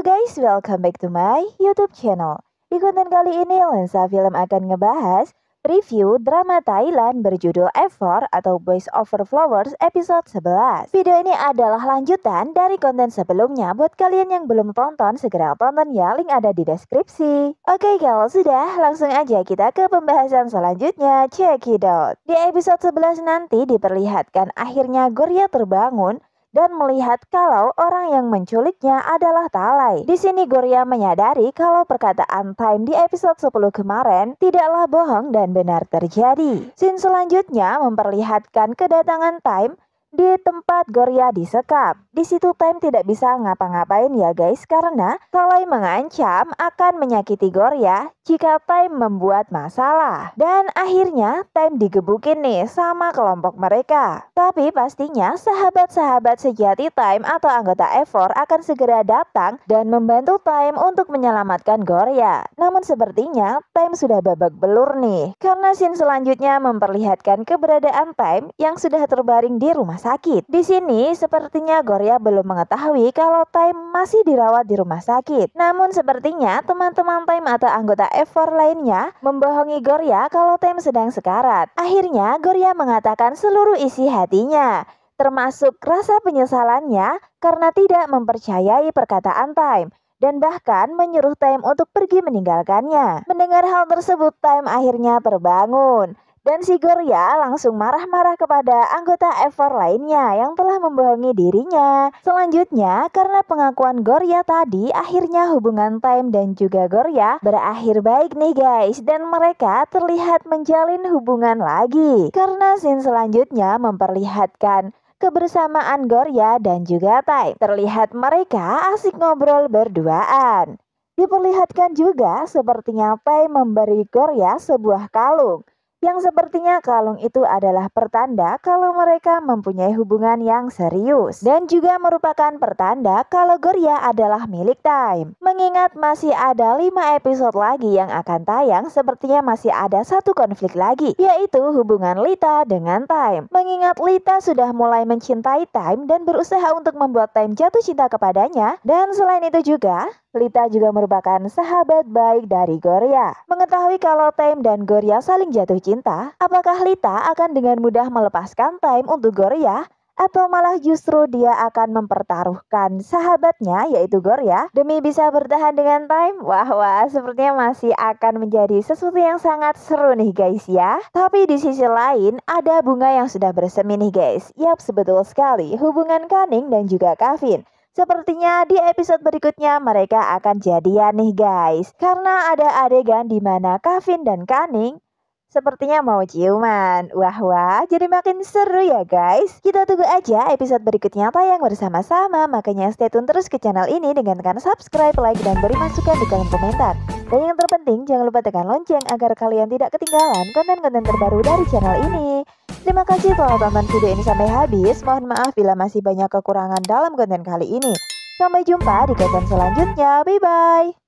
guys, welcome back to my YouTube channel. Di konten kali ini, Lensa Film akan ngebahas review drama Thailand berjudul F4 atau Boys Over Flowers episode 11. Video ini adalah lanjutan dari konten sebelumnya. Buat kalian yang belum tonton, segera tonton ya, link ada di deskripsi. Oke kalau sudah, langsung aja kita ke pembahasan selanjutnya. Check it out. Di episode 11 nanti diperlihatkan akhirnya Goria terbangun dan melihat kalau orang yang menculiknya adalah Talai. Di sini Goria menyadari kalau perkataan Time di episode 10 kemarin tidaklah bohong dan benar terjadi. Scene selanjutnya memperlihatkan kedatangan Time di tempat Gorya disekap. Di situ Time tidak bisa ngapa-ngapain ya guys karena Salai mengancam akan menyakiti Gorya jika Time membuat masalah. Dan akhirnya Time digebukin nih sama kelompok mereka. Tapi pastinya sahabat-sahabat sejati Time atau anggota Efor akan segera datang dan membantu Time untuk menyelamatkan Gorya. Namun sepertinya Time sudah babak belur nih karena scene selanjutnya memperlihatkan keberadaan Time yang sudah terbaring di rumah sakit. Di sini, sepertinya Gorya belum mengetahui kalau Time masih dirawat di rumah sakit. Namun sepertinya teman-teman Time atau anggota F4 lainnya membohongi Gorya kalau Time sedang sekarat. Akhirnya, Gorya mengatakan seluruh isi hatinya termasuk rasa penyesalannya karena tidak mempercayai perkataan Time dan bahkan menyuruh Time untuk pergi meninggalkannya. Mendengar hal tersebut, Time akhirnya terbangun dan si Gorya langsung marah-marah kepada anggota Ever lainnya yang telah membohongi dirinya. Selanjutnya, karena pengakuan Gorya tadi, akhirnya hubungan Time dan juga Gorya berakhir baik nih guys. Dan mereka terlihat menjalin hubungan lagi. Karena scene selanjutnya memperlihatkan kebersamaan Gorya dan juga Time. Terlihat mereka asik ngobrol berduaan. Diperlihatkan juga sepertinya Time memberi Gorya sebuah kalung yang sepertinya kalung itu adalah pertanda kalau mereka mempunyai hubungan yang serius dan juga merupakan pertanda kalau Goria adalah milik Time. Mengingat masih ada lima episode lagi yang akan tayang, sepertinya masih ada satu konflik lagi, yaitu hubungan Lita dengan Time. Mengingat Lita sudah mulai mencintai Time dan berusaha untuk membuat Time jatuh cinta kepadanya, dan selain itu juga, Lita juga merupakan sahabat baik dari Goria. Mengetahui kalau Time dan Goria saling jatuh cinta, apakah Lita akan dengan mudah melepaskan Time untuk Goria? Atau malah justru dia akan mempertaruhkan sahabatnya yaitu Goria demi bisa bertahan dengan Time? Wah wah sepertinya masih akan menjadi sesuatu yang sangat seru nih guys ya. Tapi di sisi lain ada bunga yang sudah bersemi nih guys. Yap sebetul sekali hubungan Kaning dan juga Kavin Sepertinya di episode berikutnya mereka akan jadian nih guys. Karena ada adegan di mana Kevin dan Kaning Sepertinya mau ciuman. Wah wah, jadi makin seru ya guys. Kita tunggu aja episode berikutnya tayang bersama-sama. Makanya stay tune terus ke channel ini dengan tekan subscribe, like, dan beri masukan di kolom komentar. Dan yang terpenting, jangan lupa tekan lonceng agar kalian tidak ketinggalan konten-konten terbaru dari channel ini. Terima kasih telah menonton video ini sampai habis. Mohon maaf bila masih banyak kekurangan dalam konten kali ini. Sampai jumpa di konten selanjutnya. Bye-bye.